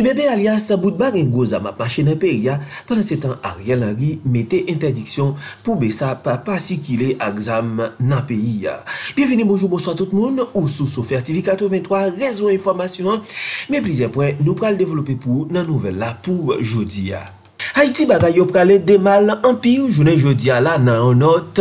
Si bebe alias sa boud bag en goza ma pache nan peyi ya, panan se tan a riyan lan ri, mette interdiksyon pou be sa pa pasi ki le a gzam nan peyi ya. Bienveni bonjou bonso a tout moun, ou sou Sofer TV 83, rezon informasyon. Me plizien poen nou pral devolope pou nan nouvel la pou jodi ya. Ha iti baga yo prale demal an pi ou jounen jodi ya la nan anot.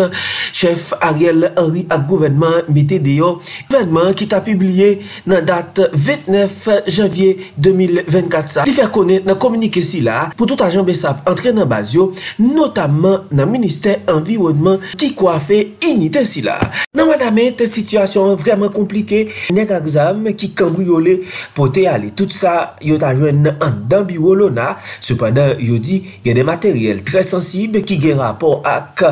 Chef Ariel Henry ak gouvernement metè deyo. Gouvernement ki ta publie nan dat 29 janvye 2024 sa. Li fè konè nan kominike sila pou tout ajan besap antre nan bazyo. Notamman nan minister environnement ki kwa fe inite sila. dame te sityasyon vremen komplike nek aksam ki kangri yo le pote ale. Tout sa, yo ta jwen nan dambi yo lona. Supandan, yo di gen de materiel tre sensib ki gen rapor ak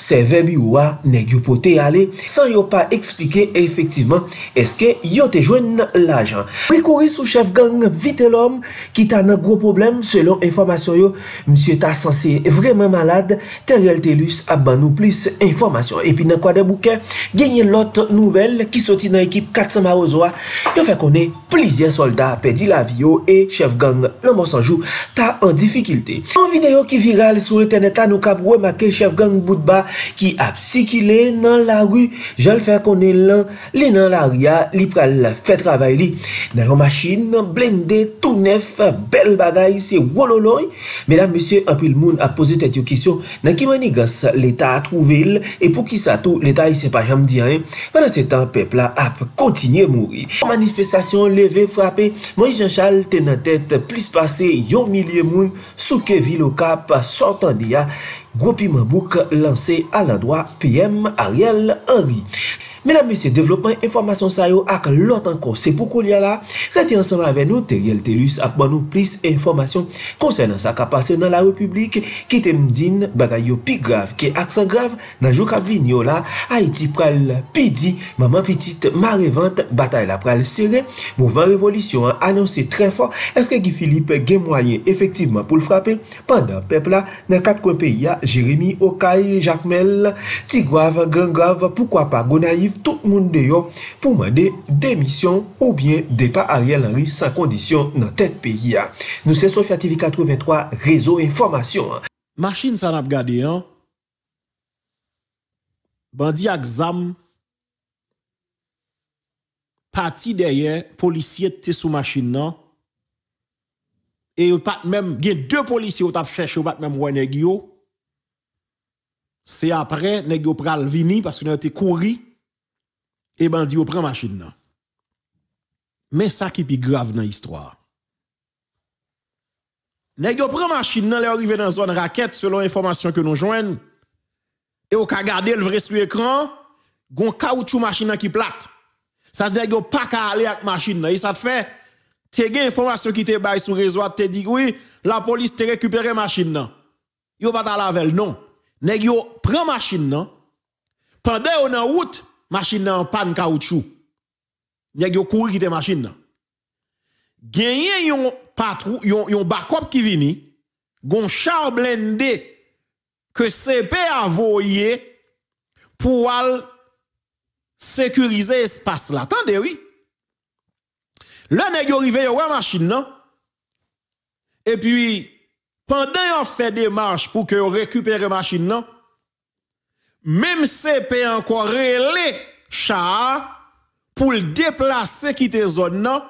se vebi yo a neg yo pote ale. San yo pa eksplike efektiveman, eske yo te jwen nan lajan. Prekori sou chef gang vite lom ki ta nan gro problem. Selon informasyon yo, msye ta sensi vremen malade teri al telus aban ou plis informasyon. Epi nan kwa de bouke, gen lot nouvel ki soti nan ekip katsama ozwa. Yon fè konè plizye soldat, pedi la vyo e chef gang lomo sanjou ta an difikilte. An videyo ki viral sou retene ta nou kab wè makèl chef gang boudba ki ap siki le nan la wu. Jal fè konè lan le nan la ria, li pral fè travay li. Nan yon machin blende, tou nef, bel bagay se wololoy. Me la monsie apil moun ap pose tet yo kisyon nan ki mani gos le ta a trouvel e pou ki sa tou, le ta yi se pa jam diyan Mwen an se tan pepla ap kontinye mouri Manifestasyon leve frape Mwen jen chal ten an tet plis pase Yon milye moun souke vi lo kap Sontan diya Gwopi mabouk lanse alan doa PM Ariel Henry Mèlèm mèsi, devlopman, informasyon sa yo ak lot an kon se pou kou li ala. Reti ansan avè nou, teriel telus ak ban nou plis informasyon konsè nan sa kapase nan la republik. Kite mdine, bagay yo pi grav ke aksan grav nan jou kapvi nyo la. Aiti pral pidi, maman pitit, mare vant, batay la pral sire. Mouvan revolisyon an ansè trè fò. Eske ki Filip gen mwayen efektivman pou l'frapè? Pan dan pepla, nan kat kon peyi ya Jeremie, Okai, Jacquemelle, Tigrave, Gengrave, poukwa pa Gonaif? tout moun deyo pou mande demisyon ou bien depa a riyal anri san kondisyon nan tèt peyi ya. Nou se Sofya TV 83, rezo informasyon. Maschine san ap gade yan, bandi ak zam, pati deyen, polisye te sou maschine nan, e yon pat mèm gen dè polisye ou tap chèche ou bat mèm wè nè gyo, se apre nè gyo pral vini paske nou yon te kouri, et prenez la machine non. Mais ça qui est grave dans l'histoire. Nèg yo prend machine nan, arrivé dans zone raquette selon information que nous joignent et au ka garder le vrai sur écran, gon caoutchouc machine qui plate. Ça se nèg pas ka aller avec machine nan, et ça te fait te des information qui te bail sur réseau te dit oui, la police te récupéré machine ne Yo pas ta lavel non. Nèg yo prend machine nan. Pendant on en route, machine en panne caoutchouc. Nèg yo courir cette machine nan. a yon patrou yon un backup qui vini, gon char blindé que CP a voyé pour al sécuriser l'espace. là. Attendez oui. Le nèg yo rive yo machine nan. Et puis pendant yon fait démarche pour que récupère machine nan, Mem se pe anko rele chan pou l deplase ki te zon nan,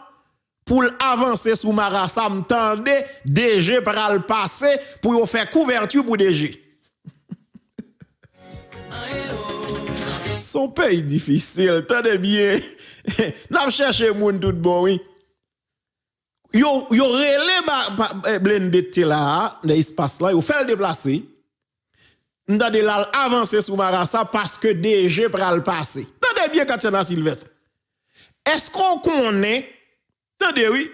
pou l avanse sou mara sa mtande, deje para l pase pou yo fe kouvertu pou deje. Son pe yi difisil, tade bie. Nan m cheshe moun tout bon. Yo rele eh, blen de te la, de yi se passe la, yo fel deplase yi. Nous l'al avancer sous Marassa parce que DG pral passer. Tendez bien Katiana Sylvestre. Est-ce qu'on connaît Tendez oui.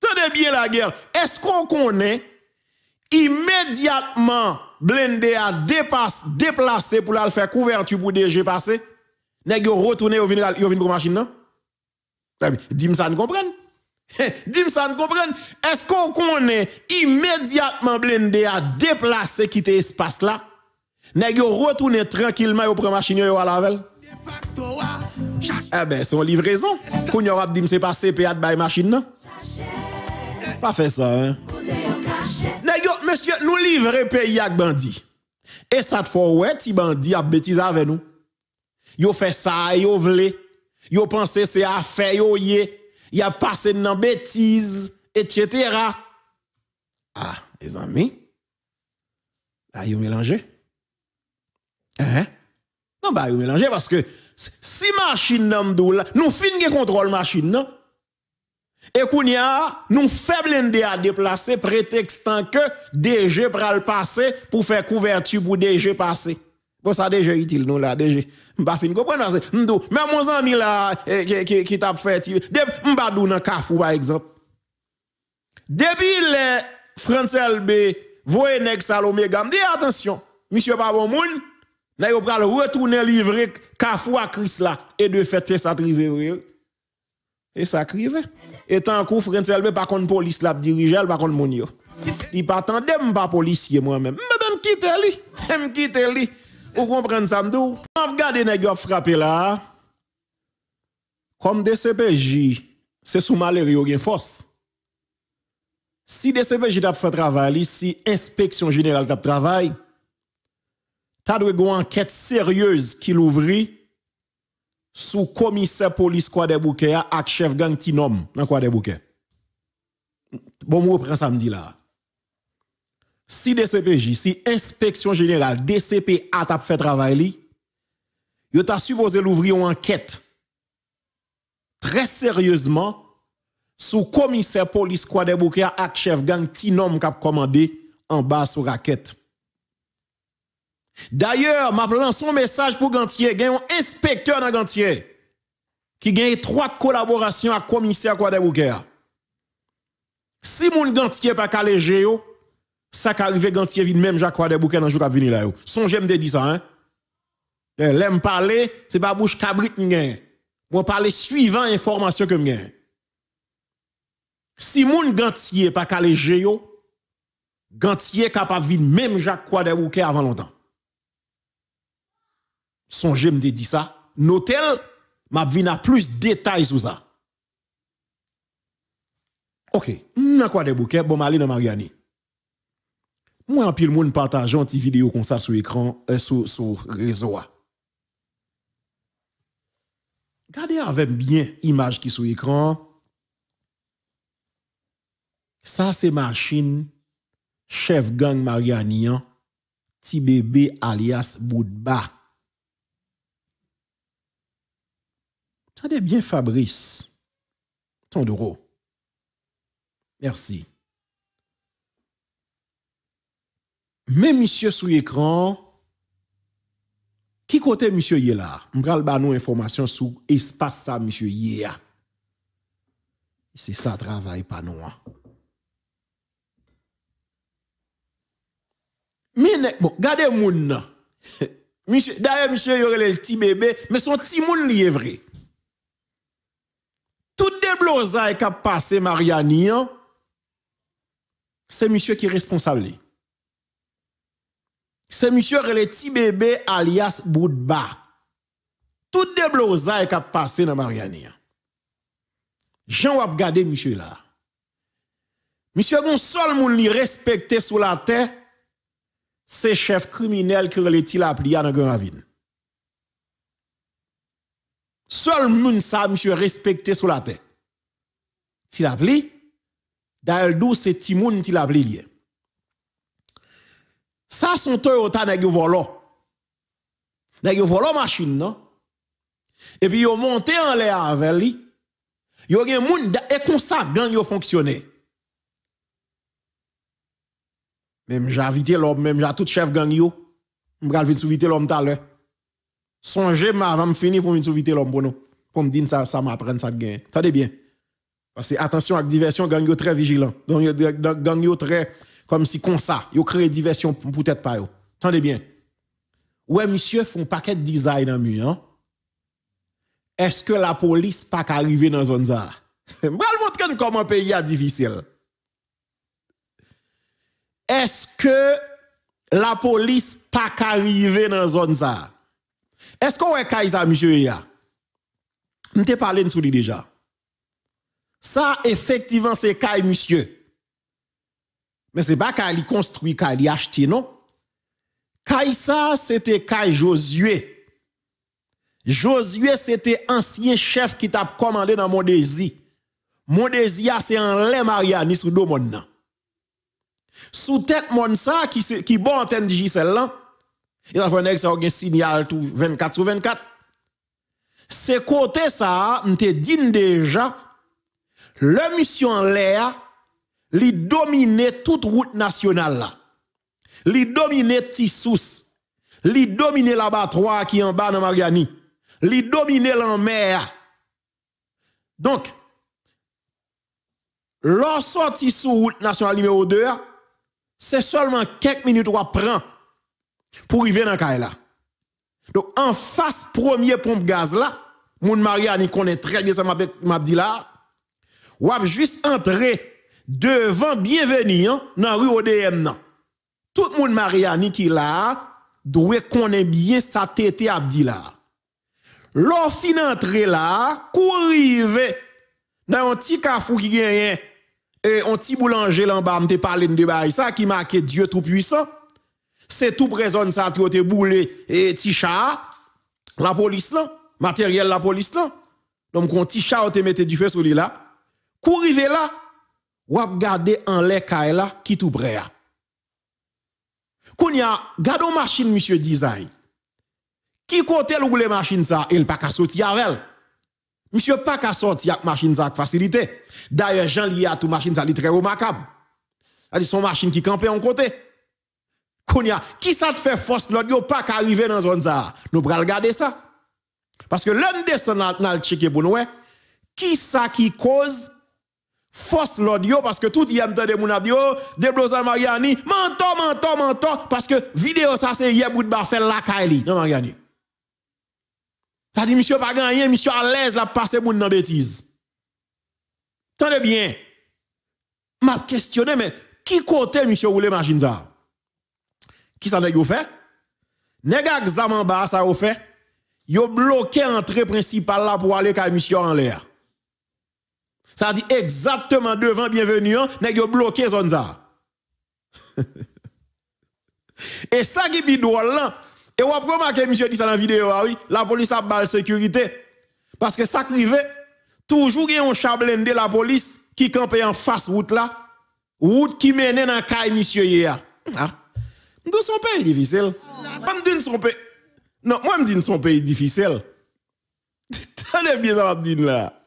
Tendez bien la guerre. Est-ce qu'on connaît immédiatement Blende a déplacé pour la faire couverture pour DG passer? Nèg est retourné au vinn yo machine non? Dis-moi ça ne dis Dim ça ne comprenne. Est-ce qu'on connaît immédiatement Blende a déplacé quitter espace là? Neg yo rotounen tranquilman yo prema chini yo yo alavel. Ebe, eh son livrezon. Koun yo rap di mse pase pe at baye machin nan. Pa fe sa, eh. Neg yo, monsye, nou livre pe yak bandi. E sat fwa wè ti bandi ap betiza ave nou. Yo fe sa, yo vle. Yo pense se a fe ah, ah, yo ye. Yo a pase nan betiz, etchetera. Ha, e zan mi? A yo melanje? Hein? Non, bah, vous mélangez parce que si machine nan doula, nous finissons contrôle machine, non? Et qu'on y a, nous faiblende à déplacer, prétextant que DG le passé pour faire couverture pour DG passer. Bon, ça déjà utile, nous là, déjà. M'ba fin comprendre, m'dou, mais mon ami là, eh, qui, qui, t'a fait, m'ba dou nan kafou, par exemple. Depuis le France LB, voyez nek Salomé Gam, attention, monsieur pas bon moun, Là, pral le retourner livrer Kafou à Christ là. Et de fait, c'est ça arrivé. Et ça arrive. Et tant que elle Elbe, pas contre, police la dirige, pas contre, moun yo. Il pas attendait, pas policier moi-même. Mais je quitte lui. Je quitte lui. Vous comprenez ça, m'dou? Je regarde les gens frappé là. Comme DCPJ, c'est sous malheur, ou y force. Si DCPJ a fait travail, si inspection générale a travail, ta dwe gwen anket seryöz ki louvri sou komise polis kwa debouke ya ak chef gang ti nom nan kwa debouke. Bon mou pren samdi la. Si DCPJ, si inspeksyon jeneral, DCPA tap fè travay li, yo ta supose louvri yon anket tre seryözman sou komise polis kwa debouke ya ak chef gang ti nom kap komande an bas sou raket. D'ailleurs, ma son message pour Gantier, il un inspecteur dans Gantier qui a trois collaborations avec le commissaire Quadebouquer. Si mon Gantier pas géo, ça qui arrive Gantier vide même Jacques Quadebouquer dans le jour qui venir là. Son j'aime de dire ça. Hein? L'aime parler, c'est pas bouche cabrit Je Moi parler suivant information que gagne. Si mon Gantier pas géo, Gantier capable ville même Jacques Quadebouquer avant longtemps. Sonje mde di sa. Notel, m ap vina plus detay sou sa. Ok, m a kwa de bouke. Bon, mali nan Mariani. Mwen apil moun partajan ti video kon sa sou ekran, eh, sou rezo a. Gade avèm byen imaj ki sou ekran. Sa se machin, chef gang Mariani an, ti bebe alias Boudbac. Tendez bien Fabrice. Tondoro. Merci. Mais monsieur sous l'écran, qui côté monsieur y est là? M'bral ba nous information sur espace ça monsieur y est. C'est ça travail pas nous. Hein. Mais bon, gardez moun. Monsieur, d'ailleurs monsieur y aurait le petit bébé, mais son petit monde, lui est vrai. Tout debloza ek ap pase Mariani an, se misye ki responsable li. Se misye rele ti bebe alias Boudba. Tout debloza ek ap pase nan Mariani an. Jan wap gade misye la. Misye goun sol moun li respekte sou la te, se chef kriminel ki rele ti la ap li an an goun avin. Seul moun sa, monsieur, respecté sur la terre. Ti la pli, d'ailleurs, d'où c'est Timoun ti la pli lié. Ça, son Toyota n'a pas volant. N'a pas machine, non? Et puis, ont monté en l'air avec lui. Yo gen moun et ça, e gang yo fonctionné. Même j'invite l'homme, même j'ai tout chef gang yo. M'gal vite souvite l'homme tout à l'heure. Sonje ma avam fini pou mwen souvite lom pou nou. Pou m din sa ma apren sa gen. Tande bien. Pase, atensyon ak diversyon gang yo tre vigilant. Gang yo tre kom si konsa. Yo kreye diversyon pou tete pa yo. Tande bien. Ouè, msye, foun paket dizay nan mi, an? Eske la polis pak arrive nan zon za? Mwen al motke nou kom an pe ya divisil. Eske la polis pak arrive nan zon za? Mwen al motke nou kom an pe ya divisil. Est-ce qu'on est Kaisa, monsieur On t'a parlé de lui déjà. Ça, effectivement, c'est Kaï, monsieur. Mais ce n'est pas Kaï construit, Kaï acheté, non? Kaï ça, c'était Kaï Josué. Josué, c'était ancien chef qui t'a commandé dans Mon dési, c'est un lait mariani sous deux mondes. Sous tête, mon ça, qui, qui bon antenne de Giselle, là. Il a fait un signal 24 sur 24. C'est côté ça, on te dit déjà, le mission en l'air, domine toute route nationale là. domine Tissous. Il domine l'abattoir qui est en bas dans Mariani. Il domine l'en mer. Donc, lorsque sorti sur route nationale numéro 2, c'est seulement quelques minutes qu'on prend pour arriver dans la là. Donc, en face premier pompe gaz là, mon Mariani connaît très bien ça, m'a dit là, ou juste entrer devant bienvenue hein, dans rue ODM. Nan. Tout le monde Mariani qui là, doit connaître bien sa tête a dit là. L'offre entrée là, courir dans un petit café qui gagne, hein, et un petit boulanger là en bas, parlé de ça qui marque Dieu Tout-Puissant c'est tout présent ça qui été boule et Ticha la police là matériel la police là donc quand Ticha été mette du feu sur lui là courir là ou garder en l'air là qui tout prêt hein. qu'on y a une machine monsieur design qui côté la machine ça il pas qu'à sortir avec monsieur pas qu'à sortir avec machine ça avec facilité d'ailleurs Jean lié à tout machine ça il très remarquable c'est son machine qui campait en côté Kounia, qui ça te fait force l'audio pas qu'arriver dans zone ça. Nous pral regarder ça. Parce que l'un descend dans le checker pour nous, qui ça qui cause force l'audio parce que tout y a de moun a dit oh Mariani menton menton menton parce que vidéo ça c'est hier bout de bafel la Kali. non Mariani ça dit monsieur pas gagné monsieur à l'aise la passer moun dans bêtise Tenez bien m'a questionné mais qui côté monsieur voulait machine ça qui ça n'a fait? nèg examen ba ça a fait. Yo bloqué entrée principale là pour aller à mission en l'air. Ça dit exactement devant bienvenue, nèg yo bloqué zone ça. et ça qui est là, et on avez monsieur dit ça dans la vidéo ah oui, la police a bal sécurité parce que ça crivé toujours gen un chablende de la police qui campait en face route là, route qui menait dans caille monsieur hier. Ah. Nous son pays difficile. Moi, je dis son pays. Non, moi, me dis son pays difficile. Tenez bien ça, je dis là.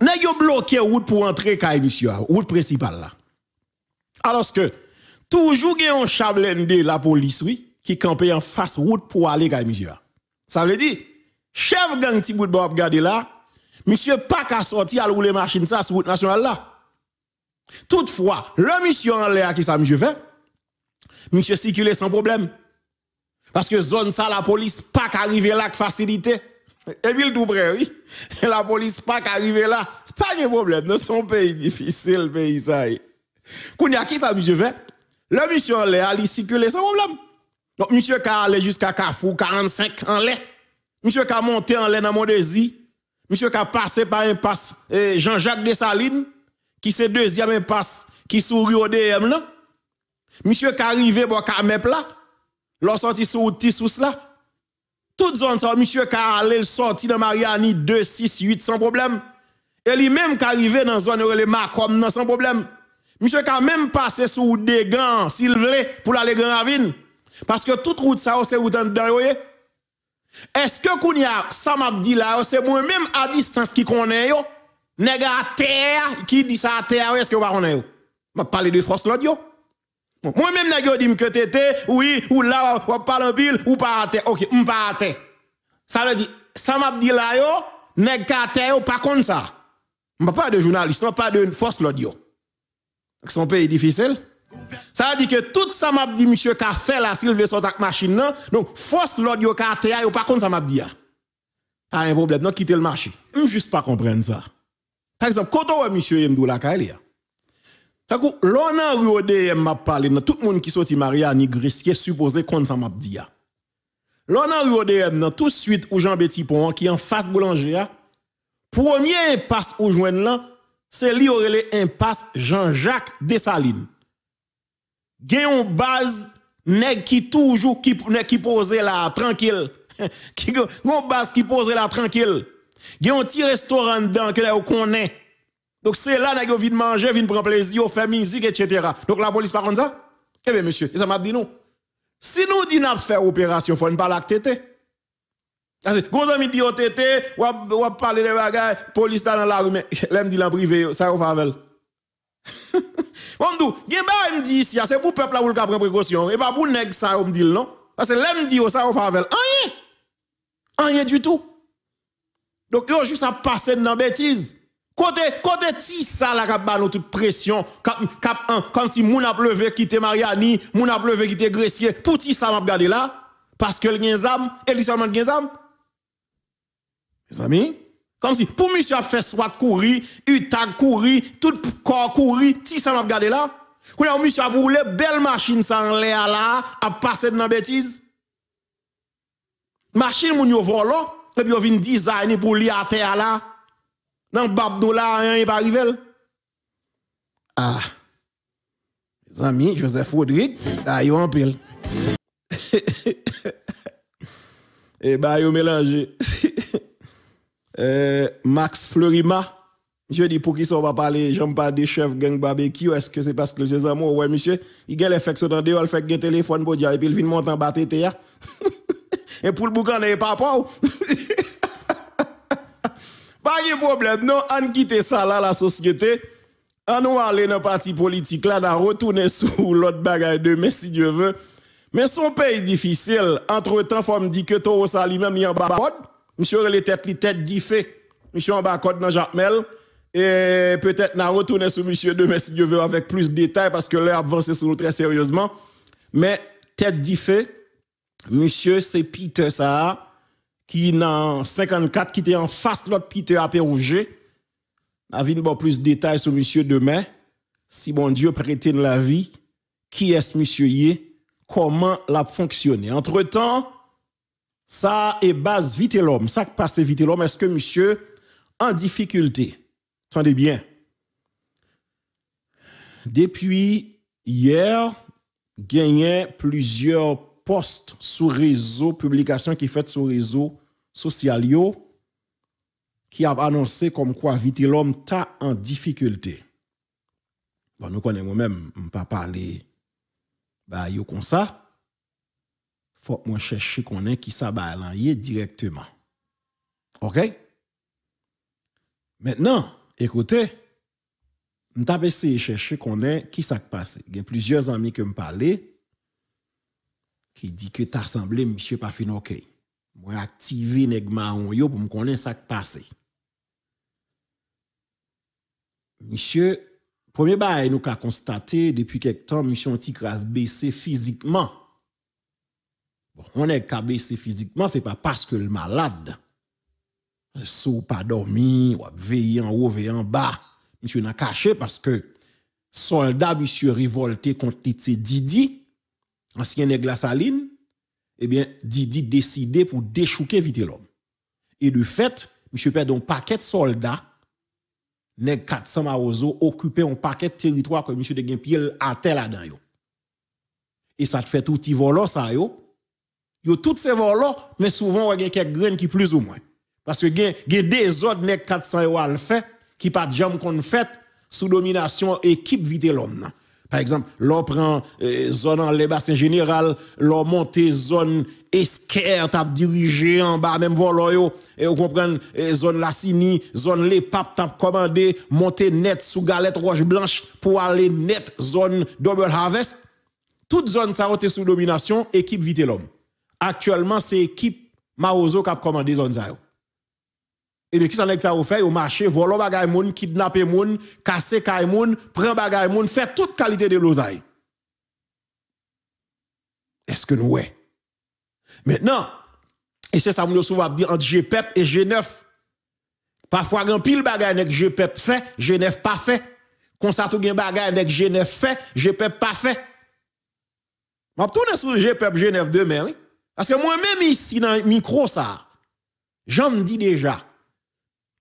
Nous bloqué route pour entrer à monsieur, route principale là. Alors que, toujours il y a un chablende, la police, oui, qui campait en face route pour aller à monsieur. Ça veut dire, chef gang petit bout de regarder là, monsieur pas qu'à sortir à rouler machine ça sur route nationale là. Toutefois, le monsieur en l'air qui ça monsieur fait, monsieur circuler sans problème. Parce que zone ça, la police pas qu'arriver là avec facilité. Et puis le tout oui. La police pas qu'arriver là. Pas de problème. C'est un pays difficile, pays ça. Kounia, qui ça, monsieur fait? Le monsieur en l'air, il circule sans problème. Donc, monsieur qui allé jusqu'à Kafou, 45 en l'air. Monsieur qui a monté en l'air dans Mondesi. Monsieur qui a passé par un passe eh, Jean-Jacques Dessalines, qui c'est deuxième impasse qui sourit au DM là. Monsieur qui arrivé bon camep là, l'on sorti sous sous là. Toute zone ça monsieur qui allé sorti dans Mariani 2 6 8 sans problème. Et lui même qui arrivé dans zone le Macom non sans problème. Monsieur qui a même passé sous des gants s'il voulait pour aller la Ravine parce que toute route ça c'est route dedans Est-ce que Kounia, ça m'a dit là, c'est moi-même à distance qui connais yo, nèg à terre qui dit ça à terre, est-ce que vous connaissez? M'a parlé de force l'audio. Moi-même, je dis que t'étais, oui, ou là, ou parle en pile, ou pas à terre. Ok, on pas à terre. Ça veut dire, ça m'a dit là, yo, nèg ne terre, pas contre ça. Je pas de journaliste, pas de force l'audio. Son pays difficile. Ça veut dire que tout ça m'a dit, monsieur, qu'a fait la veut sur ta machine, non? Donc, force l'audio qu'a ou pas contre ça m'a dit. Pas un problème, non, quitter le marché. Je juste pas comprendre ça. Par exemple, quand on voit monsieur Yemdou la là, Takou, lona ryo deyem map pali nan tout moun ki soti Maria ni Gris ki e supose kon sa map di ya. Lona ryo deyem nan tout suite ou Jean-Bethy Pouan ki en fasse boulanger ya, promyen impasse ou jwen lan, se li orele impasse Jean-Jacques Desalines. Gen yon baz, nek ki toujou, nek ki pose la, tranquil. Gen yon baz ki pose la, tranquil. Gen yon ti restoran dan ki la ou konen. Donc c'est là que vous de manger, vous prendre plaisir, vous faites musique, etc. Donc la police par contre ça Eh bien monsieur, ça m'a dit non. Si nous dit n'a faire opération, il faut ne pas l'actété. Parce que gros ami dit tété, vous va parler des bagages, police dans la rue mais l'aime dit en privé, ça on va avec. Bon dou, gen dit ici, ah, c'est pour le peuple là a pris précaution et pas pour nèg ça vous me dit non. Parce que l'aime dit ça on va avec. Rien. Rien du tout. Donc yo juste à passer dans bêtise. Côté côté ti ça la k'ap ba toute pression comme si moun a pleuvé quitter Mariani, moun a pleuvé quitter Gressier, pour ti ça m'a regardé là parce que gen zam, et seulement gen zam. Mes amis, comme si pour monsieur a fait soit courir, utag courir, tout corps courir, ti ça m'a regardé là. Kou monsieur a roulé belle machine sans l'air là a de dans bêtise. Machine moun yo volo, et puis yo vient design pour li à terre là. Non, le là, rien n'est pas arrivé. Ah. Mes amis, Joseph Rodrigue, là, yon en pile. Et bah, a mélangé. euh, Max Fleurima. Je dis pour qui ça on va parler, j'aime pas des chefs gang barbecue, est-ce que c'est parce que les amours, Oui, monsieur, il y a l'effet que dans deux, il fait que téléphone pour dire, et puis il vient monter en bas hein. et pour le boucan, il n'est pas pauvre. Pas de problème, non, on quitte ça là, la société. On va aller dans le parti politique là, on retourner sur l'autre bagaille demain si Dieu veut. Mais son pays difficile, entre-temps, il faut me dire que Toro Sali même en bas monsieur les têtes, les têtes diffé, monsieur en bas dans Jacques Mel. Et peut-être n'a retourner sur monsieur demain si Dieu veut avec plus de détails parce que là, avancé sur nous très sérieusement. Mais tête diffé, monsieur, c'est Peter ça qui dans 54 qui était en face de l'autre Peter à Pérouge. A vous plus de détails sur monsieur demain. Si bon Dieu prête la vie, qui est ce monsieur yé, comment l'a fonctionné. Entre-temps, ça est base vite l'homme, ça passe vite l'homme, est-ce que monsieur en difficulté? Tendez bien. Depuis hier, gagné plusieurs postes sur réseau, publications qui faites sur réseau social qui a annoncé comme quoi l'homme t'a en difficulté. Bon, nous connaissons moi-même, pas parler bah, yo comme ça. faut que chercher cherche qu'on est qui ça bah, directement. OK? Maintenant, écoutez, je vais essayer de chercher qu'on est qui ça passé. Il y a plusieurs amis qui me parlé qui dit que t'as semblé monsieur pas fin OK. Mwen aktive neg ma on yo pou mwen konen sak pase. Misyè, pwemye baye nou ka konstate depi kek tan misyon ti kras bese fizikman. Mwen bon, neg ka bese fizikman se pa paske l malade. Sou pa dormi, wap veyan ou veyan ba. Misyè nan kache paske solda misyè rivolte konti ti didi ansyen neg la saline. eh bien, Didi décidé pour déchouquer vite l'homme. Et du fait, M. Perdon, un paquet de soldats, les 400 marozo occupaient un paquet de territoire que M. de a tel là-dedans. Et ça te fait tout petit volant, ça yo. Yo toutes ces volants, mais souvent, il a quelques graines qui plus ou moins. Parce que y a des autres les 400 yo fait, qui pas de jambes qu'on fait sous domination équipe vite l'homme. Par exemple, l'on prend euh, zone en les bassins général, l'on monte zone esquerre, tap dirigé en bas, même voloyo, et vous comprenez, euh, zone Lassini, zone les papes, tap commandé, monter net sous galette roche blanche pour aller net zone double harvest. Toute zone ça été sous domination, équipe vite l'homme. Actuellement, c'est équipe Marozo qui a commandé zone ça. Et bien, qui s'en est que ça vous fait? au marché volez bagay moun, kidnappez moun, casser kay moun, prenez bagay moun, fait toute qualité de l'osaille. Est-ce que nous, ouais? Maintenant, et c'est ça que nous souvent dire entre GPEP e et G9. Parfois, grand pile bagay nek GPEP e fait, G9 pas fait. Quand ça, tout gen bagay nek G9 fait, GPEP e pas fait. Je tourne sur GPEP G9 demain, oui. Parce que moi-même ici, dans le micro, ça, j'en me dis déjà,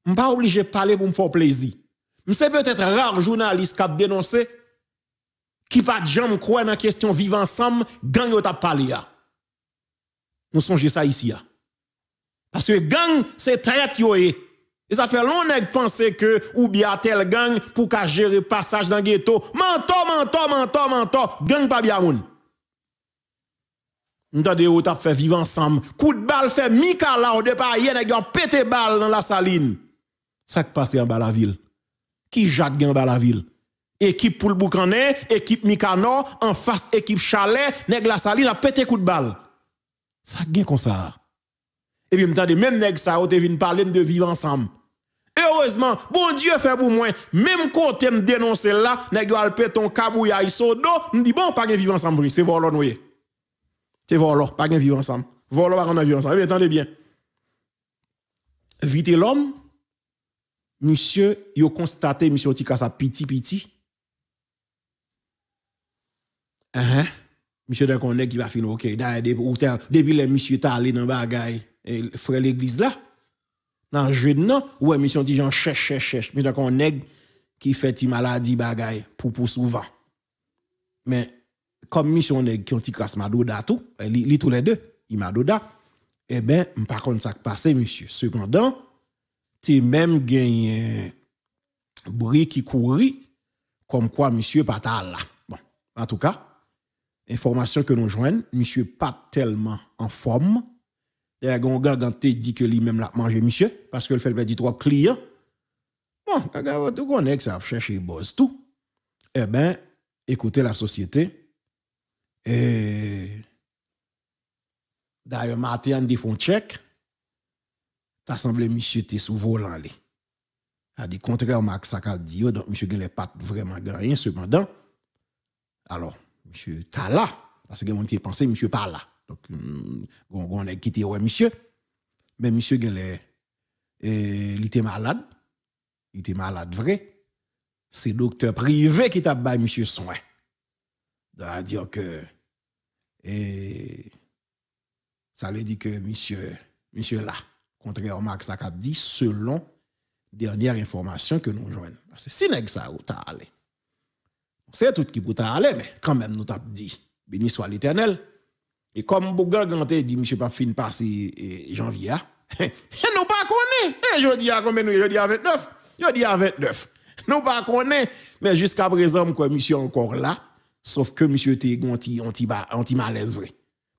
suis pas obligé de parler pour me faire plaisir. Je C'est peut-être rare journaliste qui a dénoncé, qui pas de gens croient dans la question vivre ensemble, gang ou t'a parlé. Nous songeons ça ici. Parce que gang, c'est très yoé. Eh. Et ça fait longtemps que penser que ou bien tel gang pour gérer le passage dans le ghetto. Mento, mento, mento, mento. Gang pas bien moun. M'tande ou t'a fait vivre ensemble. Coup de balle fait mika là au départ, ont pété balle dans la saline ça qui passe en bas la ville. Qui jette en bas la ville? Équipe pour équipe Mikano, en face équipe Chalet, nèg la saline a pété coup de balle. Ça gagne comme ça. Et eh puis m'tande même nèg ça te vinn parler de vivre ensemble. Heureusement, bon Dieu fait pour moi, même côté me dénoncer là, nèg yo al ton kabouya isodo, me dit bon pas gagne vivre ensemble, c'est volo C'est volo, pas gagne vivre ensemble. Voilà, pas a vivre ensemble. Et eh attendez bien. Vite l'homme Monsye yo konstate monsye yon ti kasa piti piti, uh-huh. monsye de kon neg ki va fin ok, debi le monsye ta ale nan bagay fre l'eglise la, nan jwede nan, ouwe monsye yon ti jan chesh chesh chesh, monsye de kon neg ki fe ti maladi bagay, poupou souvan. Men, kom monsye yon neg ki yon ti kasa madoda to, li tou le de, yi madoda, e ben, m pa kont sa kpase monsye, sekondan, te même gagné euh, bruit qui courit comme quoi monsieur pas là. Bon, en tout cas, information que nous joignent, monsieur pas tellement en forme. Il y a un gars dit que lui-même l'a mangé monsieur parce qu'il fait petit trois clients. Bon, regarde tout connaît ça et bosse tout. Eh bien, écoutez la société et d'ailleurs Martin dit font check semblé monsieur était sous volant li. A dit contrairement à ça qu'a dit donc monsieur les pas vraiment gagné. cependant. Alors, monsieur ta là parce que mon qui pensait monsieur pas là. Donc hum, on a quitté monsieur. Mais monsieur les eh, il était malade. Il était malade vrai. C'est docteur privé qui t'a baillé monsieur soin. à dire que et eh, ça veut dire que monsieur monsieur là Kontreor, Maksak ap di, selon dernyer informasyon ke nou jwen. Bas se sinek sa ou ta ale. Se tout ki pou ta ale, men, kwa men nou ta ap di, biniswa l'Eternel. E kom mpou gwa gante, di msye pa fin pasi janvya, e nou pa kone, e jodi a kome nou, jodi a 29, jodi a 29. Nou pa kone, men, jiska prezom kwa msye ankor la, sof ke msye te ganti anti-malèz vre.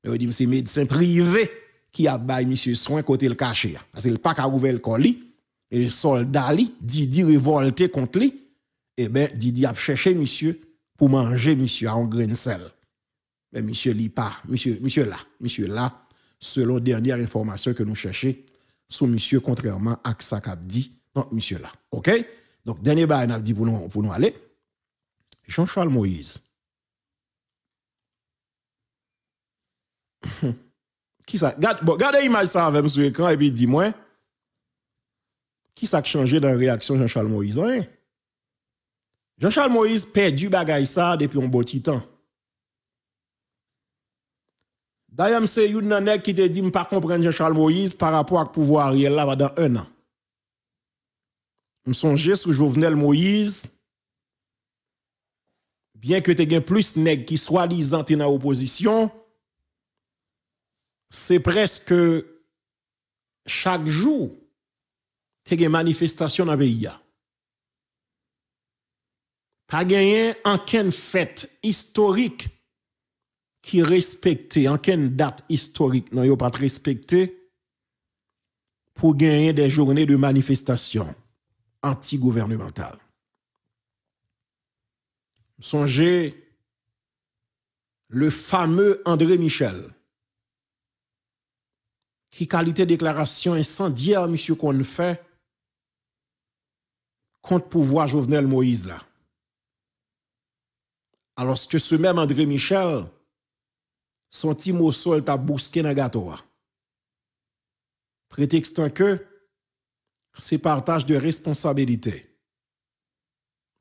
E ou di msye medisyen prive, qui a bail monsieur soin côté le caché. Hein. Parce qu'il pas qu'à ouvrir le colis, et soldat li, Didi révolté contre lui, eh ben Didi a cherché monsieur pour manger monsieur en grain de sel. Mais monsieur li pas, monsieur, monsieur là, monsieur là, selon dernière information que nous cherchons, sous monsieur contrairement à ce qu'a dit, non, monsieur là. OK? Donc, dernier bail, on a dit pour nous, pour nous aller. Jean-Charles Moïse. Qui ça? Garde, bon, gardez l'image ça avec sur l'écran et puis dis-moi. Qui ça a changé dans la réaction Jean-Charles Moïse? Hein? Jean-Charles Moïse perdu bagay ça depuis un beau petit temps. D'ailleurs, c'est une nanèk qui te dit pas Jean-Charles Moïse par rapport à pouvoir Ariel là pendant un an. Je songe sous Jovenel Moïse, bien que tu aies plus nèg qui soit disant en opposition, Se preske chak jou te gen manifestasyon avè iya. Pa genyen anken fèt historik ki respekte, anken dat historik nan yo pat respekte, pou genyen de jounè de manifestasyon anti-gouvernemental. Sonje, le fame André Michel, ki kalite deklarasyon e san diye a misyo kon nou fe, kont pou vwa jovenel Moïse la. Alos ke se mem André Michel, son ti mousol ta bouske na gatoa. Pretextan ke, se partaj de responsabilite,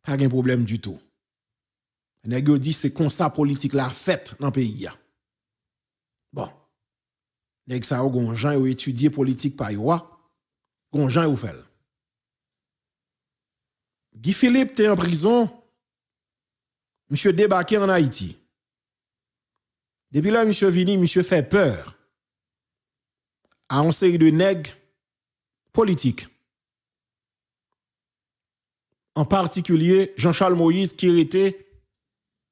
pa gen problem du tou. Na gyo di se konsa politik la fet nan peyi ya. les ça ont ont étudié politique par yoa ont Guy Philippe était en prison monsieur débarqué en Haïti depuis là monsieur vini monsieur fait peur à une série de nègres politiques en particulier Jean-Charles Moïse qui était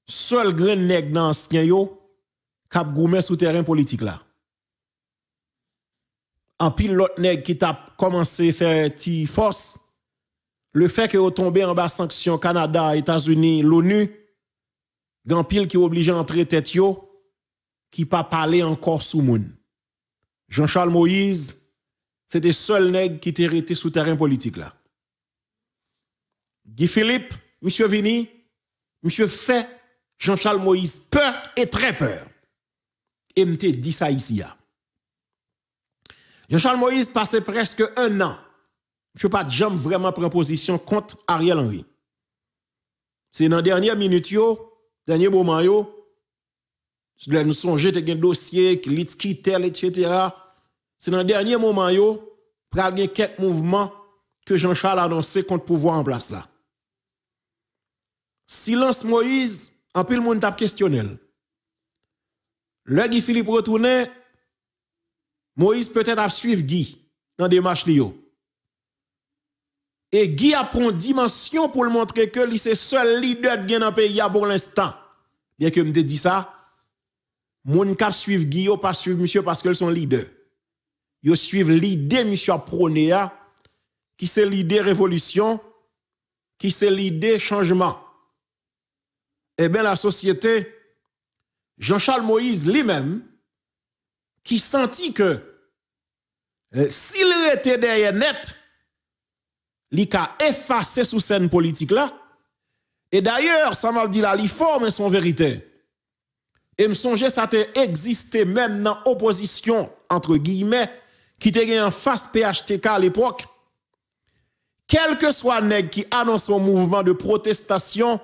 seul grand nègre dans ancien yo cap sous terrain politique là en pile l'autre nèg qui t'a commencé faire petit force le fait que vous tombez en bas sanction Canada États-Unis l'ONU grand pile qui obligé entrer tête yo qui pas parler encore sous monde. Jean-Charles Moïse c'était seul nègre qui était resté sous terrain politique là Guy Philippe monsieur Vini monsieur fait Jean-Charles Moïse peur et très peur et m'te dit ça ici Jean-Charles Moïse passait presque un an. Je ne pas vraiment prendre position contre Ariel Henry. C'est dans la dernière minute, dernier moment, yo, nous songer un dossier, qui tel, etc. C'est dans le dernier moment, yo, pour quelques mouvements que Jean-Charles a annoncé contre pouvoir en place là. Silence Moïse, en le monde t'a questionnel. Le Philippe retourne. Moïse peut-être a suivi Guy dans des démarche Et Guy a pris dimension pour le montrer que c'est le seul leader de dans pays pour l'instant. Bien que je me dit ça, mon cap suivre Guy, ou pas suivre monsieur parce qu'ils sont leader. Ils suivent l'idée monsieur prôné qui c'est l'idée révolution, qui c'est l'idée changement. Eh bien la société Jean-Charles Moïse lui-même qui sentit que eh, s'il était derrière net, il a effacé sous scène politique là. Et d'ailleurs, ça m'a dit là, il forme son vérité. Et me que ça a existé même dans l'opposition, entre guillemets, qui était en face PHTK à l'époque. Quel que soit nèg qui annonce un mouvement de protestation,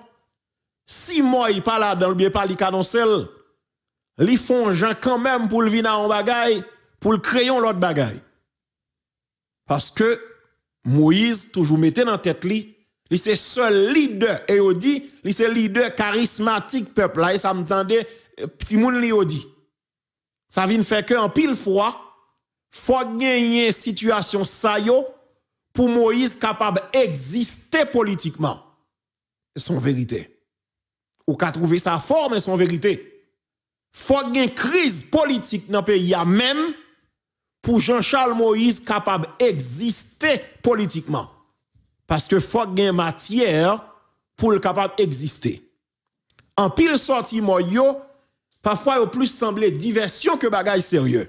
si moi, il pas là dans le bien pas, il annonce, li font gens quand même pour le vina en bagaille, pour le crayon l'autre bagaille. Parce que Moïse toujours mettait dans tête lui, il c'est seul leader et il dit, c'est leader charismatique peuple et ça m'entendait euh, petit monde li dit. Ça vient faire que en pile fois faut gagner situation ça pour Moïse capable d'exister politiquement. Son vérité. Ou qu'à trouver sa forme et son vérité. Faut une crise politique dans le pays même pou Jean-Charles Moïse kapab eksiste politikman. Paske fok gen matyer pou l kapab eksiste. An pil sorti mo yo, pafwa yo plis semble diversyon ke bagay serye.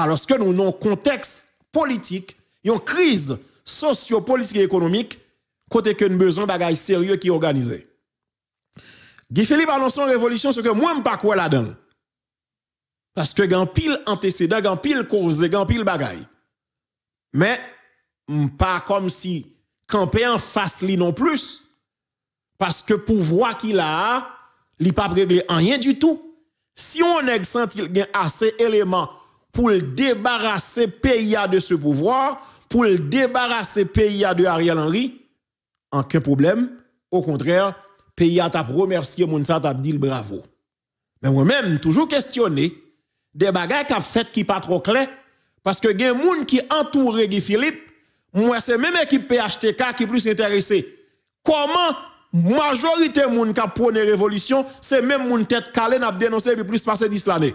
Aloske nou nou konteks politik, yon kriz sosyo-politik ekonomik, kote ke nou bezon bagay serye ki organize. Gifelib anonson revolisyon se ke mwen mpa kwa la deng. Parce que gan pile antécédent, gan pile cause, gan pile bagaille. Mais pas comme si camper en face non plus parce que pouvoir qu'il a, li pas réglé rien du tout. Si on a senti assez éléments pour le débarrasser pays de ce pouvoir, pour le débarrasser pays de Ariel Henry, aucun problème. Au contraire, pays a t'a remercié moun t'a bravo. Mais moi-même toujours questionné des bagages qui fait qui pas trop clair parce que gen moun qui entourent Guy Philippe moi c'est même équipe PHTK qui plus intéressé comment majorité moun qui prône révolution c'est même moun tête calé n'a dénoncé depuis plus passé 10 l'année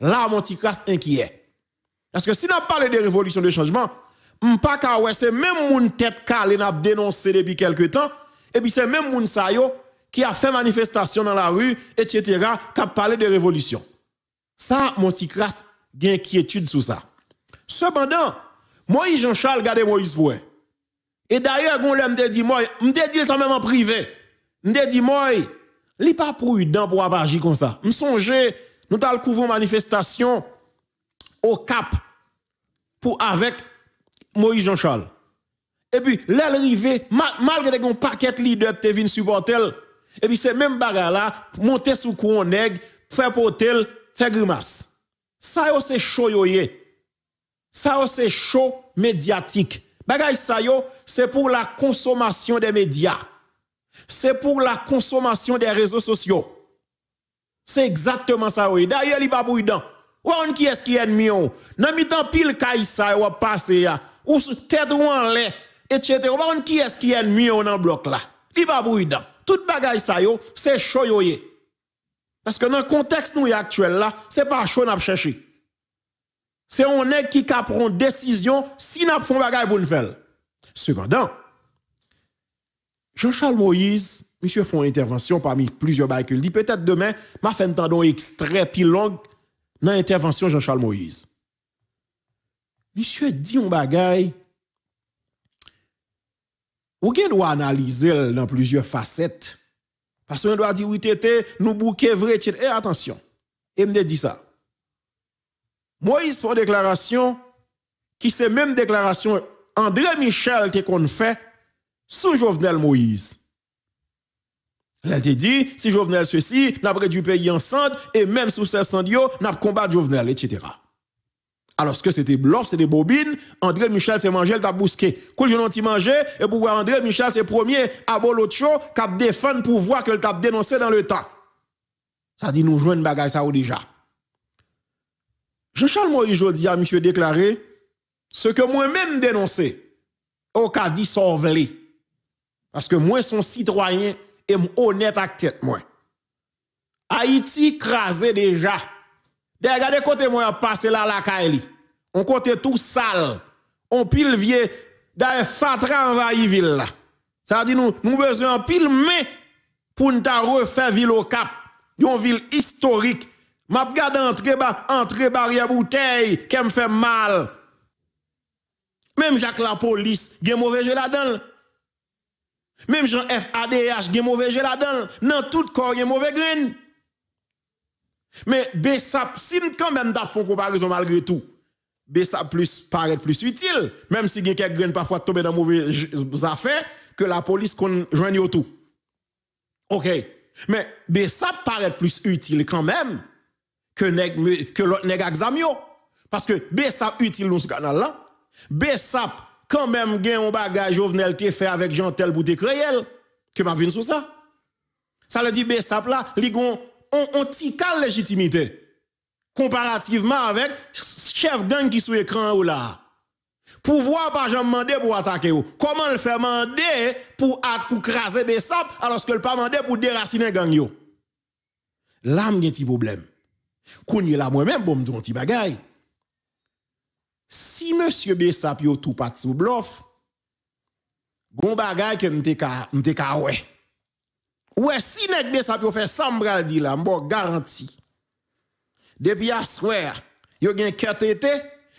là mon petit inquiet parce que si n'a parlé de révolution de changement c'est même moun tête calé n'a dénoncé depuis quelques temps et puis c'est même moun sa qui a fait manifestation dans la rue etc. qui a parlé de révolution ça, mon petit crasse, gain inquiétude sur ça. Cependant, Moïse Jean-Charles, gardez Moïse pour Et d'ailleurs, on l'a dit, moi, me dit ça même en privé. M'te dit, moi, il n'est pas prudent pour avoir agi comme ça. me songe, nous t'al une manifestation au Cap pour avec Moïse Jean-Charles. Et puis, arrivé, malgré un paquet leader te vin supporter, et puis c'est même bagarre là, monter sous courant nègre, faire potel, fait grimace. Ça c'est chaud yo Ça c'est chaud médiatique. Bagay ça yo, c'est pour la consommation des médias. C'est pour la consommation des réseaux sociaux. C'est exactement ça D'ailleurs, il pas bouillant. Ou on qui est-ce qui est mieux? y Nan mi pile kay ça ou passé ya. Ou tête ou en lait, etc. Ou on qui est-ce qui est mieux oh, dans le bloc là. Il pas Tout bagay ça yo, c'est chaud parce que dans le contexte actuel ce n'est pas chaud à chercher. C'est on est qui pris une décision si fait un bagaille pour nous faire. Cependant, Jean-Charles Moïse, monsieur une intervention parmi plusieurs bails dit peut-être demain m'a faire un extrait plus long dans de Jean-Charles Moïse. Monsieur dit un bagaille. ou gen doit analyser dans plusieurs facettes parce qu'on doit dire, oui, tété, nous bouquons vrai, Et eh, attention, et me dit ça. Moïse fait une déclaration qui c'est même déclaration André Michel qui qu'on fait sous Jovenel Moïse. Elle te dit, si Jovenel ceci, n'a du pays ensemble, et même sous ces sandio, n'a combat Jovenel, etc. aloske se te blof, se te bobine Andre Michel se manje, el tap buske kou jenon ti manje, e pou wè Andre Michel se promye abo l'otcho, kap defan pou wè ke el tap denonse dan le tan sa di nou jwen bagay sa ou deja jen chal mwen ijodi a misye deklare se ke mwen men denonse ou ka disovli paske mwen son citroyen e moun honet ak tet mwen Haiti krasè deja De ben, regardez côté moi passé là la caille. On côté tout sale. On pile vieux d'ailleurs fatra envahi ville là. Ça veut dire nous nous besoin pile mais pour nous refaire ville au cap. Une ville historique. M'a regardé entre bas entre barrière bouteille qui me fait mal. Même Jacques la police, gen mauvais jeu là-dedans. Même Jean FADH, gen mauvais jeu là-dedans. Dans tout corps, gen mauvais grain. Men besap simt kan men dap fon komparison malgre tou. Besap paret plus util, menm si gen kek gren pafwa tobe dan mouve zafen, ke la polis kon jwanyo tou. Ok, men besap paret plus util kan men, ke neg aksam yo. Paske besap util loun se kanal la, besap kan men gen yon bagaj yo vnel te fe avèk jan tel bout de kreyel, ke ma vin sou sa. Sa le di besap la, li gon... ont un la légitimité comparativement avec chef gang qui sous écran ou là. Pouvoir par jamais demander pour attaquer ou. Comment le faire demander pour pour craser des alors que le pas demander pour déraciner gang yo. Là un petit problème. Kounye la moi-même bon me petit bagay. Si monsieur Bessap yo tout pas sous bluff. Gon bagay que m'te ka m'te ka ouais. Ouais, si nèg bien ça peut faire sembral di la, bon garanti. Depuis à soir, yo gen été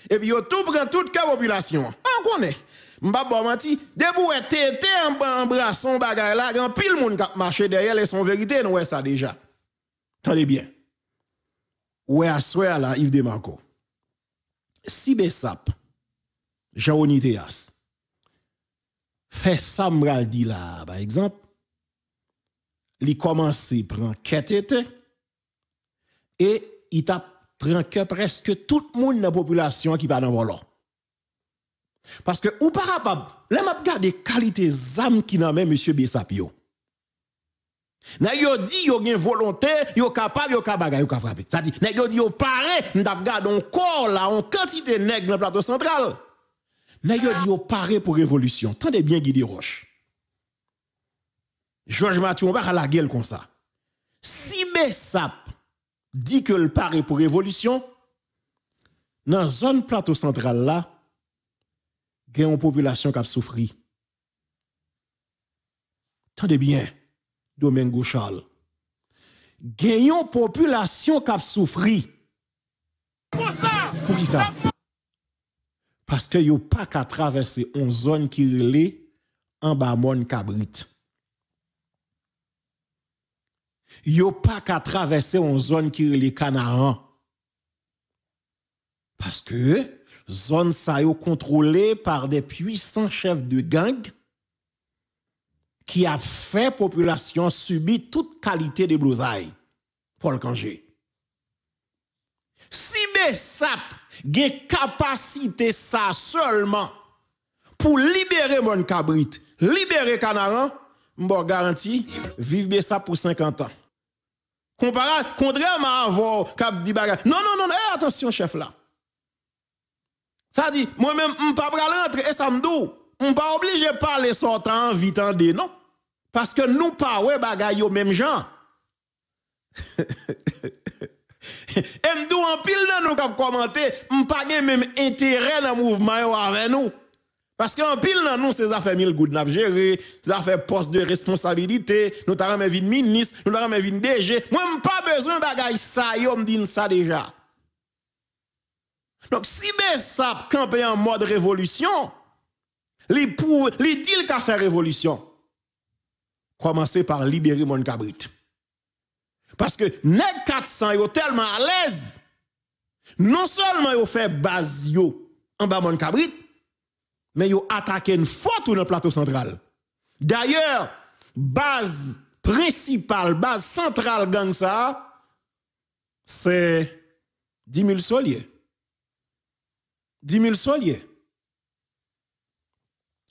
et puis yo tout prend toute la population. Ah, on connaît. M'pa bon menti, debout tété en brasson bagay là, grand pile moun k'ap marcher derrière et son vérité nous ouais ça déjà. Tendez bien. Ouais à soir là Yves Demarco. Si Besap Jean Oniteas fait Sambral di la, par exemple il commencé prend quête et il t'a prend que presque tout le monde dans la population qui va dans volant. Parce que ou pas capable, là m'a regardé qualité zam qui dans même monsieur Besapio. Na yo dit yo gen volonté, yo capable, yo ka yo ka frapper. Ça dit, na yo dit yo paré, n't'a regardé un corps là, en quantité nèg dans plateau central. Na yo dit yo paré pour révolution. Tendez bien Guy Roche. George Matthew Mbaka la gel kon sa. Si me sap di ke l pari pou revolution, nan zon plato central la, genyon populasyon kap soufri. Tande bien, domen gouchal. Genyon populasyon kap soufri. Pou ki sa? Paske yo pa ka travesse on zon ki li le, an ba mon kabrit. yo pa ka travesse yon zon ki li kana an. Paske, zon sa yo kontrole par de pwisan chef de gang ki a fe populasyon subi tout kalite de blouzay. Polk anje. Si be sap ge kapasite sa solman pou libere moun kabrit, libere kana an, mbo garanti, viv be sap pou 50 an. contrairement à avoir cap dit bagage. Non, non, non, attention, chef là. Ça dit, moi-même, je ne pas rentrer et ça me je pas obligé de parler sortant, vite en dé, non. Parce que nous pas, ouais, pas même gens et en pile dans nous commenter, je pas même intérêt dans le mouvement avec nous. Parce qu'en pile, nan, nous, ces affaires mille gouttes n'a géré, ces affaires poste de responsabilité, nous avons même une ministre, nous avons même une DG. Moi, n'avons pas besoin de faire ça, yo, dit ça déjà. Donc, si Bessap campe en mode révolution, les pour, les deals qu'à fait révolution, commencez par libérer mon cabrit. Parce que les 400 yo tellement à l'aise, non seulement yo fait base yo en bas mon cabrit, mais ils ont attaqué une faute dans le plateau central. D'ailleurs, base principale, base centrale gang ça, c'est 10 000 soliers. 10 000 soliers.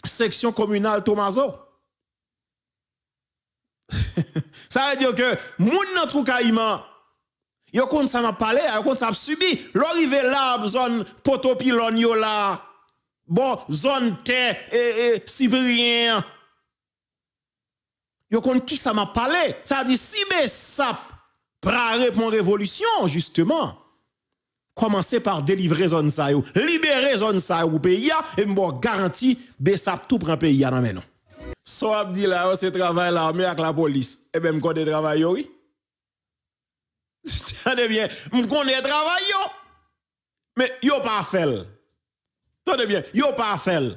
Section communale Tomazo. ça veut dire que moun nan trou kaïman, yo kon ça m'a parlé, yo sa ça subi. L'orive là, zone potopilon yo là, bon, zone terre, eh, eh, Yo kon qui ça m'a parlé? Ça dit, si sap pra répond révolution, justement, commencez par délivrer zone ça yo, libérer zone ça yo pays et m'bo garanti besap tout prend pays dans menon. So abdi travail la, c'est travail l'armée avec la police. Et ben m'konde travail yo, oui. Tenez bien, on travail yo. Mais yo pas fait. Sodebyen, yo pa afel,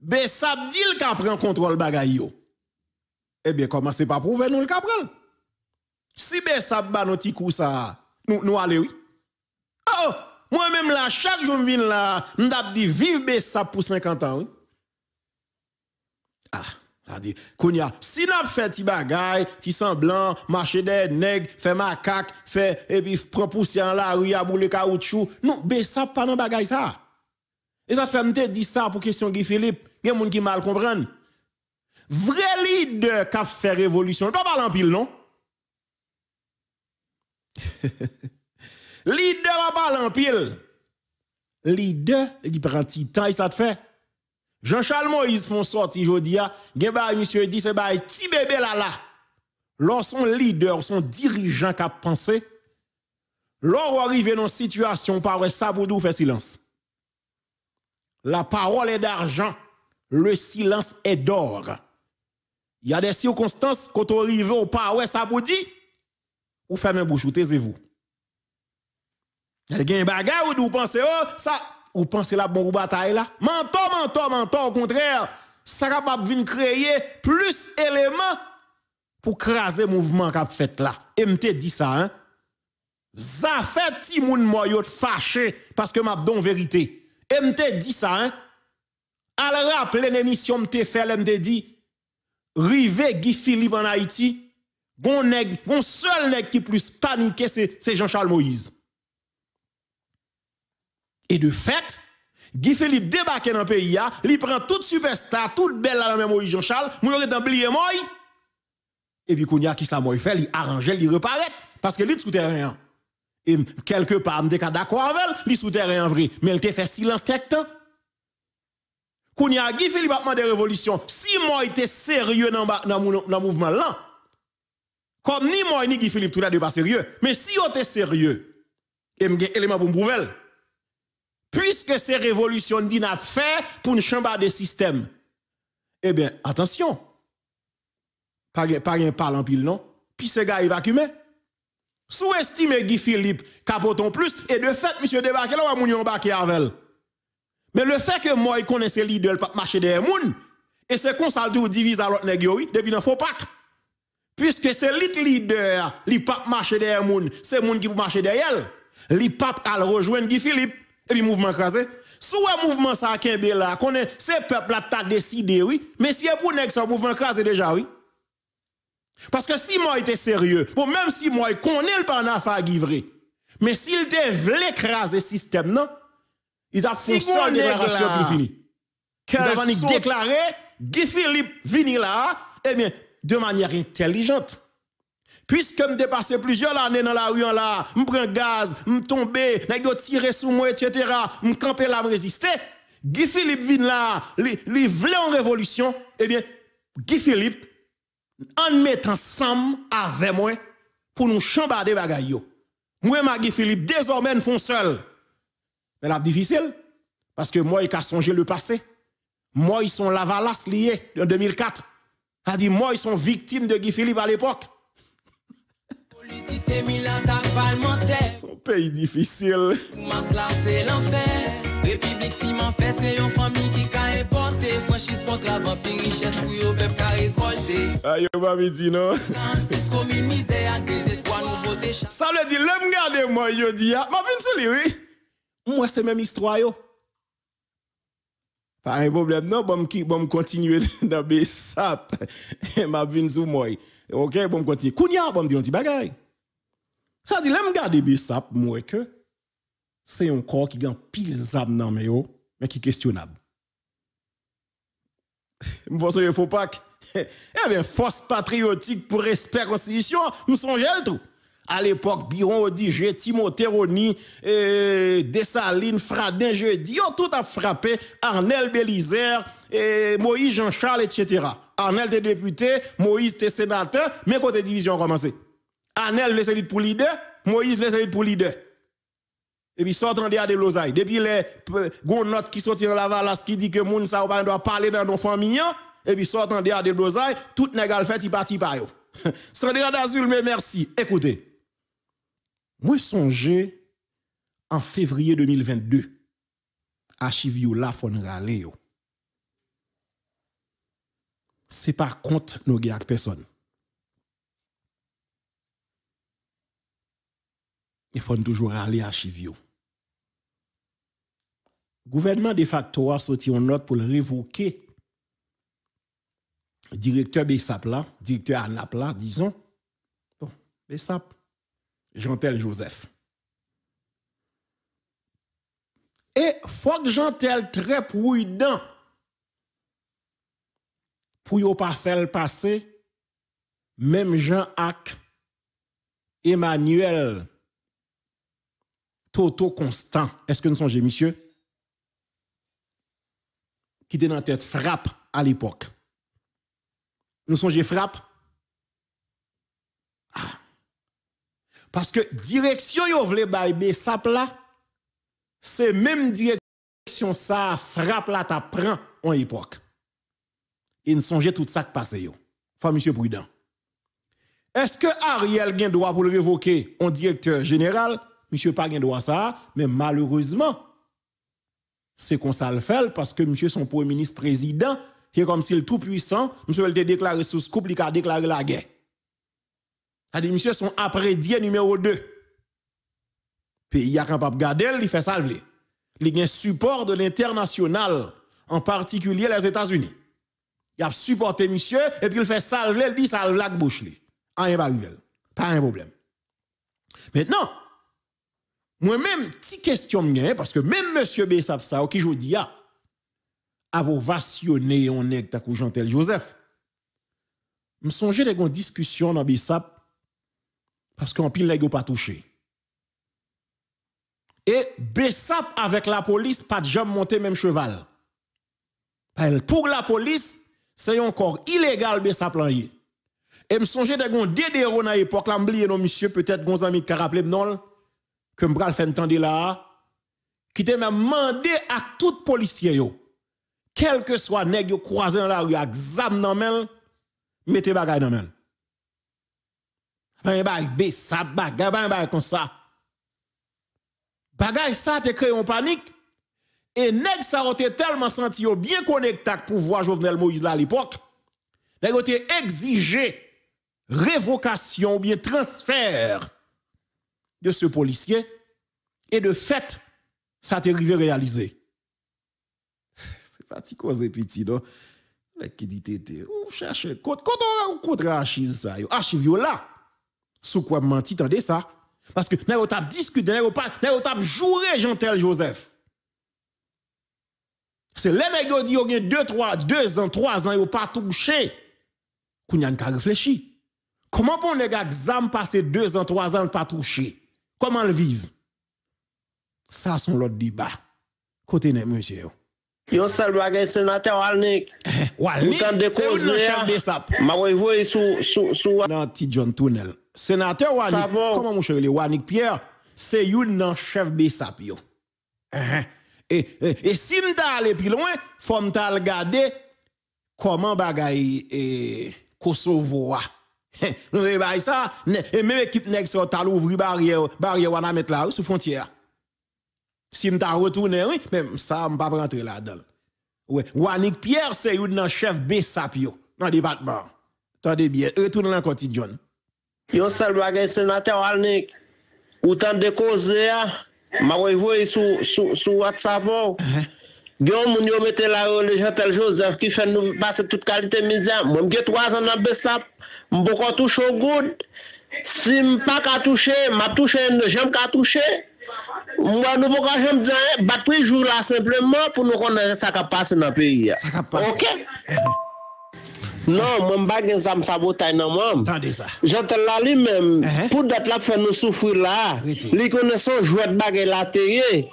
be sap di l ka pren kontrol bagay yo. Ebyen, eh koman se pa prouven nou l ka prel? Si be sap ba nou ti kousa nou alewi? A o, mwen menm la, chak joun vin la, nou ah, oh, dat di viv be sap pou 50 an, oui? A, ah, a di, koun ya, si nou ap fe ti bagay, ti san blan, mache de neg, fe makak, fe epi propousyan la, ou ya boule kaoutchou, nou be sap pa nan bagay sa a? Et ça fait me dit ça pour question Guy Philippe. Il y a des gens qui mal comprennent. Vrai leader qui a fait révolution, pas parler en pile, non? leader a pas en pile. Leader, il prend petit temps il ça te fait. Jean-Charles Moïse font sortir aujourd'hui, hein. a ba monsieur dit c'est un petit bébé là là. son leader, son dirigeant qui a pensé, lorsqu'on arrive dans une situation par ça faire silence. La parole est d'argent, le silence est d'or. Il y a des circonstances, quand on arrive au pas, ça vous dit, ou fermez bouche, taisez-vous. Il y a des bagage ou vous pensez, oh, ça, vous pensez la bonne bataille là? Menton, menton, menton, au contraire, ça capable venir créer plus d'éléments pour craser le mouvement qu'a fait là. Et m'te dit ça, hein? Ça fait ti moun moyo fâché parce que m'a la vérité. E mte di sa, al rap len emisyon mte fel, mte di, rive Gifilip an Haiti, bon neg, bon sol neg ki plus panike se Jean-Charles Moïse. E de fet, Gifilip debake nan peyi ya, li pren tout superstat, tout bel ananmen Moïse Jean-Charles, mou yore tan blie mouy, e bi konya ki sa mouy fel, li aranje, li reparek, paske li tskoute reyan. quelque part, je suis d'accord avec elle, souterrain en vrai, mais elle te fait silence quelque temps. Quand il y a Guy Philippe a de révolution, si moi était sérieux dans le mouvement là, comme ni moi ni Guy Philippe, tout là de pas sérieux, mais si on était sérieux, et je élément pour me puisque ces révolutions dit n'a fait pour une chambre de système, eh bien, attention, pas un parle en pile, non? Puis ce gars, il va sous estime Guy Philippe Capoton plus, et de fait, monsieur débarqué là, ou yon baké avec Mais le fait que moi, il connaissait leader, pas marcher derrière moun, et c'est qu'on ça tout divise à l'autre nèg depuis dans faux pack. Puisque c'est l'it leader, li pas marcher derrière moun, c'est moun qui pour marcher derrière elle. Li pas le rejoindre Guy Philippe et puis mouvement crasé. Sous un mouvement ça kembe là, connaît c'est peuple là t'a décidé oui, mais si pour nèg ça mouvement crasé déjà oui. Parce que si moi était sérieux, bon, même si moi connais le pas affaire givré, mais s'il devait écraser le système, il a fait une déclaration pour finir. Il il déclaré, Guy Philippe vini là, eh bien, de manière intelligente. Puisque je dépassé plusieurs années dans la rue, là, je prends gaz, je tombe, je tire sur moi, etc., je campe là, je résister. Guy Philippe vient là, il voulait une révolution, eh bien, Guy Philippe en mettant ensemble avec moi pour nous chambarder les Moi Moi Magui Philippe désormais nous font seul. Mais la difficile parce que moi il a le passé. Moi ils sont lavalas liés en 2004. A dit moi ils sont victimes de Guy Philippe à l'époque. Son pays difficile. l'enfer. Repiblik si man fè, se yon fami ki ka repote. Franschis kontra vampi, richès kou yo bep ka rekolte. A ah, yo mami di non? nou. Kan anses komi mize ak deses kwa nou votè chan. Sa lè di lèm gade mwen yo di ya. Ah, mabin sou li wè. Mwen se mè mistro a yo. Fè a yon problem nou. Bwam bon, ki bwam bon, kontinye da bè sap. E mabin sou mwen. Ok, bwam bon, kontinye. Kounya, bwam di yon ti bagay. Sa di lèm gade bè sap mwen ke. c'est un corps qui gagne pile à dans mais mais qui est questionnable. Moi, ne faut pas eh bien force patriotique pour respect constitution, nous sommes tout. À l'époque, Biron Odige, Timothée Roni, eh, Dessalines, Fradin, Jeudi, oh, tout a frappé. Arnel Bélisère, Moïse Jean-Charles, etc. Arnel était député, Moïse était sénateur, mais les division a commencé. Arnel, les pour leader, Moïse, les pour leader. Et puis, sortant de des blousailles. Depuis les euh, notes qui sortent dans la valasse qui dit que moun sa ou pas doit parler dans nos familles, hein. et puis sortant de des blousailles, tout n'est pas fait, il parti pas. yo. Sandra d'Azul, mais merci. Écoutez. Moi, songe en février 2022, Chivio, là, fon rale Ce C'est pas contre nos gars personne. Il faut toujours aller à Chivio gouvernement de facto a sorti une note pour le révoquer directeur Besapla, là, directeur Anapla, disons. Bon, BESAP, jean Joseph. Et faut que jean très prudent pour ne pas faire passer, même jean hack Emmanuel, Toto Constant. Est-ce que nous sommes, monsieur? ki te nan tet frap al epok. Nou sonje frap? Ah! Paske direksyon yo vle baybe sap la, se mem direksyon sa frap la ta pran an epok. E nou sonje tout sa k pase yo. Fwa, M. Prudent. Eske Ariel gen doa pou le revoke an direkter general? M. Pag gen doa sa, men malourezman, c'est qu'on s'en fait parce que monsieur son premier ministre président, qui est comme s'il tout puissant, monsieur le déclarer sous couple, il a déclaré la guerre. à monsieur son après dier numéro 2. Puis il a capable garder, il fait ça. Il a un support de l'international, en particulier les États-Unis. Il a supporté monsieur, et puis il fait salver, il dit salve la bouche. Rien pas Pas un problème. Maintenant, moi-même, petite question parce que même monsieur Bessap, ça qui je dis a a on est ta jean Joseph. Me songe des discussion dans Bessap, parce qu'on pile les pas touché. Et Bessap avec la police pas de jambes monté même cheval. Bah, pour la police, c'est encore illégal Bessap Et me songe des gonds DDO dans l'époque là, m'oublier non monsieur peut-être gon amis qui rappelé non que Bral fait entendre là, qui te même mandé à tout policier yo, quel que soit nèg yo croisé dans la rue avec zam mettez des dans men. Ba yon bagay be sa comme ça. Bagay ça te créé en panique. Et nèg a été tellement senti yo bien connecté pour voir Jovenel Moïse à l'époque. Nèg ont exigé révocation ou bien transfert de ce policier. Et de fait, ça t'est arrivé réalisé. C'est pas si cause petit, non? tété? ou cherche, Quand on a contre archive ça, archive là. Sous quoi menti, tendez ça? Parce que, n'a pas discuté, n'a pas joué, Jean-Tel Joseph. C'est les mecs qui ont dit, ils deux 2, ans, trois ans, ils n'ont pas touché. Kounyan a réfléchi. Comment pour les gars, passé passer 2 ans, trois ans, pas touché? Koman le vive? Sa son lot di ba. Kote nan mwenche yo. Yo sel bagay senate wane. Eh, wane? Mwenche yo nan chef de sap. Mwenche bon. yo nan chef de sap yo. E eh, eh, sim ta ale pilon, fom ta al gade, koman bagay kosovo wak. Nou e bay sa, e mèm ekip nek se o talo ouvri barye ou, barye ou an amet la ou sou fontye a. Si m tan rotounen, m sa m pa prentre la adol. Ou anik pier se yon nan chef besap yo nan debatman. Tande bie, retounen lan konti djon. Yon sel bagay senatè ou anik, ou tan dekoze a, ma wey voy sou whatsapp ou. Oh. Gyon moun yo mette la ou le jantel josef ki fè nou pase tout kalite mizan, m wèm ge twazan nan besap. Mbo ka touche ou gout, si mpa ka touche, ma touche en de jem ka touche, mwa nou mbo ka jem diyan eh, bat prijou la simpleman pou nou konen sakapase nan priya. Eh, eh. Non, mwen bagen sa msa botay nan mwem, jantel la li men, pou det la fen nou soufou la, li konen son jwet bagen la teye,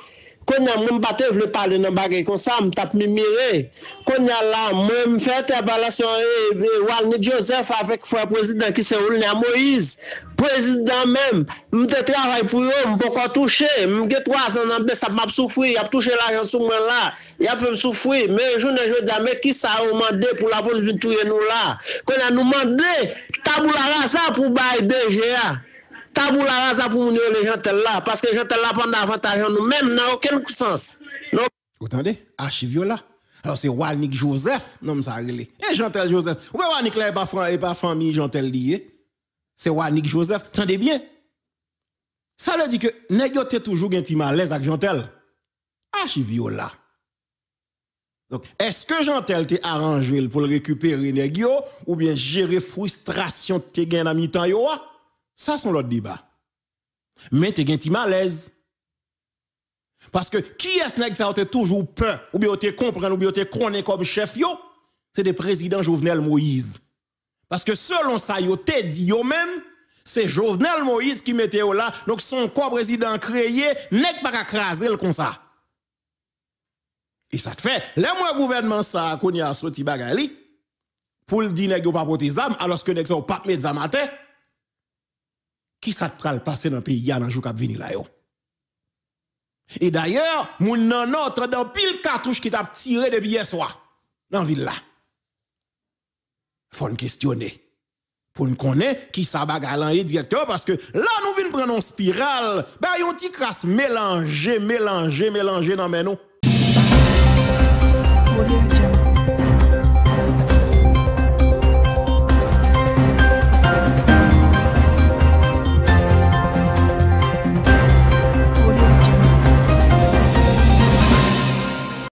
Konya mwen batè vle pale nan bagè kon sa, mwen tap mi mire. Konya la, mwen mwen fète balasyon e, e, Walny Joseph avèk fwa prezident ki se oulnen a Moïse. Prezident mwen, mwen te trajay pou yo, mwen pokan touche. Mwen gè troazan nan bes ap map soufwi, ap touche la jansoumen la, ap fèm soufwi. Mwen jounen jounen diya, mwen ki sa ou mande pou la polis vin touye nou la. Konya nou mande, tabou la rasa pou baye DGA. Tabou la raza pou moun yo le jantel la, paske jantel la pande avantajan nou mèm nan okèl kousans. O tande, a chi viola? Alors se wani k josef, nom sa rele. E eh, jantel josef, wè wani k la e pa fami jantel liye? Se wani k josef, tande bien? Sa le di ke, negyo te toujou gen ti malez ak jantel? A chi viola? Est ke jantel te aranjil pou l rekuperi negyo, ou bien jere frustrasyon te gen nan mi tan yo wa? Ah? Ça, c'est l'autre débat. Mais tu es malaise. Parce que qui est-ce qui a toujours peur, ou bien tu comprends, ou bien tu connais comme chef, C'est le président Jovenel Moïse. Parce que selon ça, yo te dit yo même, c'est Jovenel Moïse qui mettait là. Donc son corps président créé, n'est pas craser comme ça. Et ça te fait, le moi gouvernement ça, qu'on y a sorti bagali, pour le dire nèg pas porter zam, alors que nèg pas mettre zam à qui ça te le passer dans le pays a un jour qui venu là Et d'ailleurs, mon nan autre dans pile cartouche qui t'a tiré depuis hier soir dans ville là. Faut nous questionner pour nous connaître qui ça bagalan directeur parce que là nous venons prendre une spirale, ben yon petit crasse mélangé, mélangé, mélangé dans mes nou.